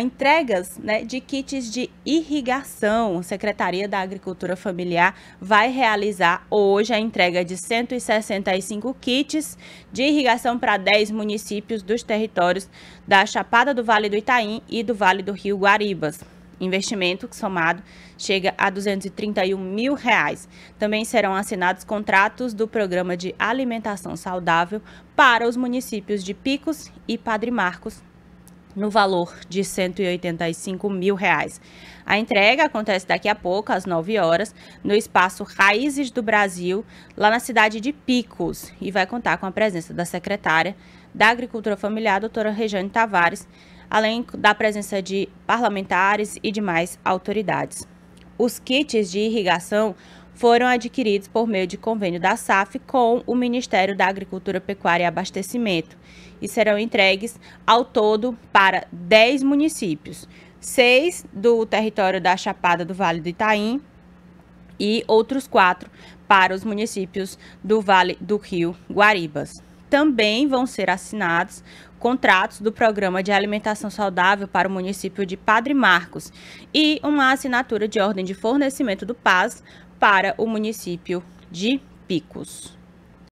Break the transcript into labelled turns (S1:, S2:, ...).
S1: entregas né, de kits de irrigação. A Secretaria da Agricultura Familiar vai realizar hoje a entrega de 165 kits de irrigação para 10 municípios dos territórios da Chapada do Vale do Itaim e do Vale do Rio Guaribas. Investimento somado chega a 231 mil reais. Também serão assinados contratos do programa de alimentação saudável para os municípios de Picos e Padre Marcos no valor de 185 mil reais. A entrega acontece daqui a pouco, às 9 horas, no espaço Raízes do Brasil, lá na cidade de Picos, e vai contar com a presença da secretária da Agricultura Familiar, doutora Rejane Tavares, além da presença de parlamentares e demais autoridades. Os kits de irrigação foram adquiridos por meio de convênio da SAF com o Ministério da Agricultura, Pecuária e Abastecimento e serão entregues ao todo para 10 municípios, seis do território da Chapada do Vale do Itaim e outros quatro para os municípios do Vale do Rio Guaribas. Também vão ser assinados contratos do Programa de Alimentação Saudável para o município de Padre Marcos e uma assinatura de ordem de fornecimento do PAS para o município de Picos.